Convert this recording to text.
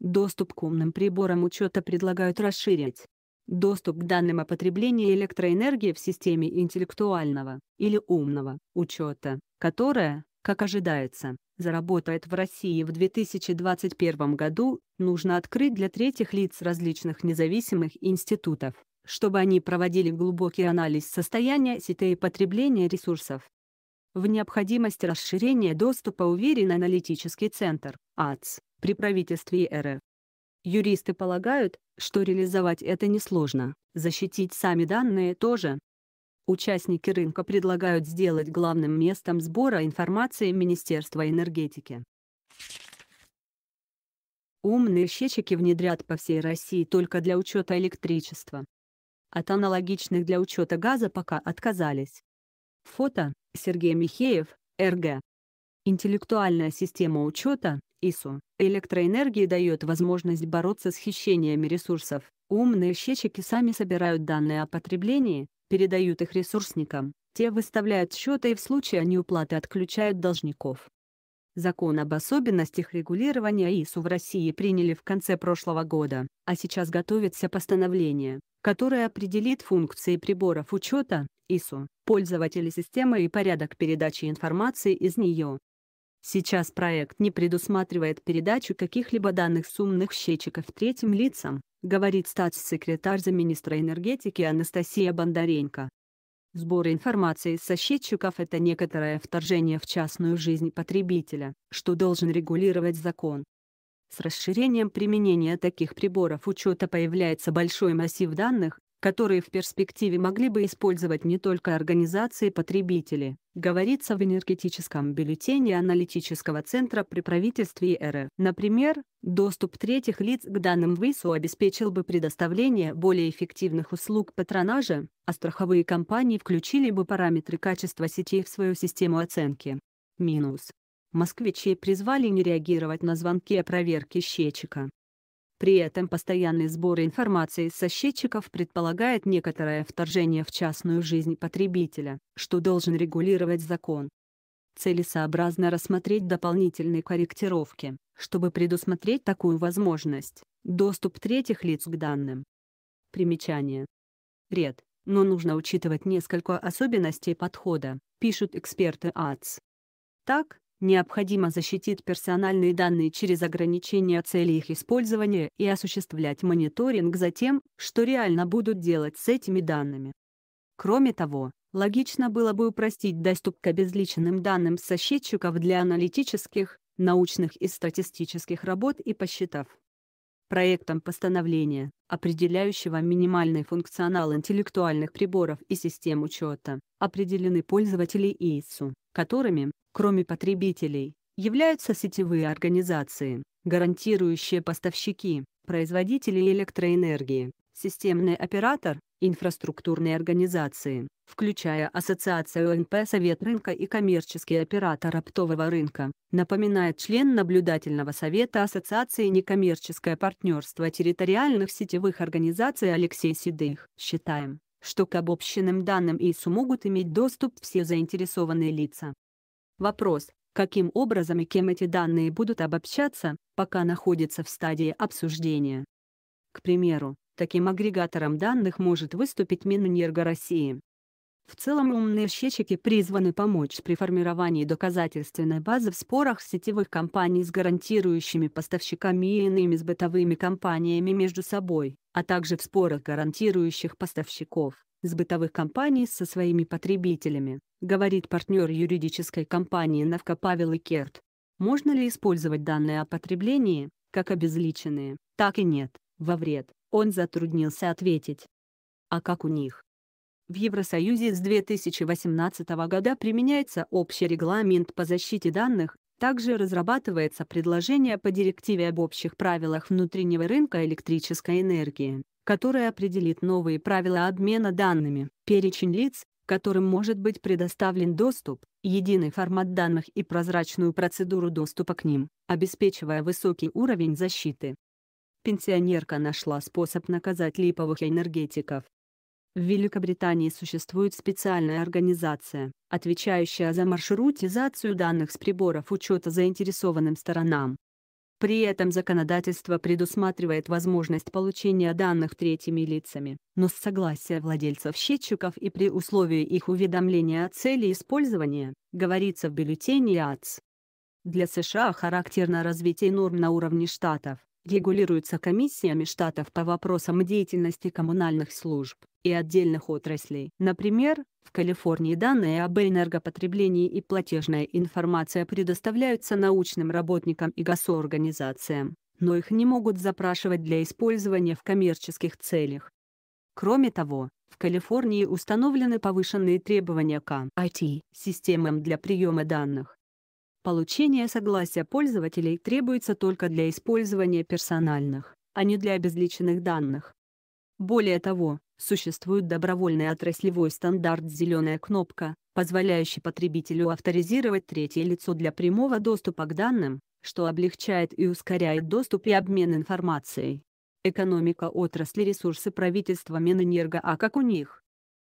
Доступ к умным приборам учета предлагают расширить. Доступ к данным о потреблении электроэнергии в системе интеллектуального или умного учета, которая, как ожидается, заработает в России в 2021 году, нужно открыть для третьих лиц различных независимых институтов, чтобы они проводили глубокий анализ состояния сети и потребления ресурсов. В необходимость расширения доступа уверен аналитический центр, АЦ, при правительстве РФ. Юристы полагают, что реализовать это несложно, защитить сами данные тоже. Участники рынка предлагают сделать главным местом сбора информации Министерства энергетики. Умные счетчики внедрят по всей России только для учета электричества. От аналогичных для учета газа пока отказались. Фото Сергей Михеев, РГ. Интеллектуальная система учета ИСУ. электроэнергии дает возможность бороться с хищениями ресурсов. Умные счетчики сами собирают данные о потреблении, передают их ресурсникам. Те выставляют счеты и в случае неуплаты отключают должников. Закон об особенностях регулирования ИСУ в России приняли в конце прошлого года, а сейчас готовится постановление, которое определит функции приборов учета, ИСУ, пользователи системы и порядок передачи информации из нее. Сейчас проект не предусматривает передачу каких-либо данных с умных счетчиков третьим лицам, говорит статс-секретарь замминистра энергетики Анастасия Бондаренко. Сбор информации со счетчиков – это некоторое вторжение в частную жизнь потребителя, что должен регулировать закон. С расширением применения таких приборов учета появляется большой массив данных, которые в перспективе могли бы использовать не только организации-потребители, говорится в энергетическом бюллетене аналитического центра при правительстве РФ. Например, доступ третьих лиц к данным ВИСУ обеспечил бы предоставление более эффективных услуг патронажа, а страховые компании включили бы параметры качества сетей в свою систему оценки. Минус. Москвичи призвали не реагировать на звонки о проверке счетчика. При этом постоянный сбор информации со счетчиков предполагает некоторое вторжение в частную жизнь потребителя, что должен регулировать закон. Целесообразно рассмотреть дополнительные корректировки, чтобы предусмотреть такую возможность – доступ третьих лиц к данным. Примечание. Ред, но нужно учитывать несколько особенностей подхода, пишут эксперты АЦ. Так, Необходимо защитить персональные данные через ограничение целей их использования и осуществлять мониторинг за тем, что реально будут делать с этими данными. Кроме того, логично было бы упростить доступ к обезличенным данным со счетчиков для аналитических, научных и статистических работ и посчитав, проектом постановления, определяющего минимальный функционал интеллектуальных приборов и систем учета, определены пользователи ИИСУ, которыми, кроме потребителей, являются сетевые организации, гарантирующие поставщики, производители электроэнергии, системный оператор, инфраструктурные организации, включая Ассоциацию НП Совет рынка и коммерческий оператор оптового рынка, напоминает член Наблюдательного совета Ассоциации некоммерческое партнерство территориальных сетевых организаций Алексей Седых. Считаем, что к обобщенным данным ИСУ могут иметь доступ все заинтересованные лица. Вопрос, каким образом и кем эти данные будут обобщаться, пока находится в стадии обсуждения. К примеру, Таким агрегатором данных может выступить Минэнерго России. В целом умные счетчики призваны помочь при формировании доказательственной базы в спорах сетевых компаний с гарантирующими поставщиками и иными с бытовыми компаниями между собой, а также в спорах гарантирующих поставщиков с бытовых компаний со своими потребителями, говорит партнер юридической компании Навка Павел Икерт. Можно ли использовать данные о потреблении, как обезличенные, так и нет, во вред? Он затруднился ответить. А как у них? В Евросоюзе с 2018 года применяется общий регламент по защите данных, также разрабатывается предложение по директиве об общих правилах внутреннего рынка электрической энергии, которое определит новые правила обмена данными, перечень лиц, которым может быть предоставлен доступ, единый формат данных и прозрачную процедуру доступа к ним, обеспечивая высокий уровень защиты пенсионерка нашла способ наказать липовых энергетиков. В Великобритании существует специальная организация, отвечающая за маршрутизацию данных с приборов учета заинтересованным сторонам. При этом законодательство предусматривает возможность получения данных третьими лицами, но с согласия владельцев счетчиков и при условии их уведомления о цели использования, говорится в бюллетене АЦ. Для США характерно развитие норм на уровне штатов, регулируется комиссиями штатов по вопросам деятельности коммунальных служб и отдельных отраслей. Например, в Калифорнии данные об энергопотреблении и платежная информация предоставляются научным работникам и госорганизациям, но их не могут запрашивать для использования в коммерческих целях. Кроме того, в Калифорнии установлены повышенные требования к IT-системам для приема данных. Получение согласия пользователей требуется только для использования персональных, а не для обезличенных данных. Более того, существует добровольный отраслевой стандарт «зеленая кнопка», позволяющий потребителю авторизировать третье лицо для прямого доступа к данным, что облегчает и ускоряет доступ и обмен информацией. Экономика отрасли ресурсы правительства Минэнерго а как у них?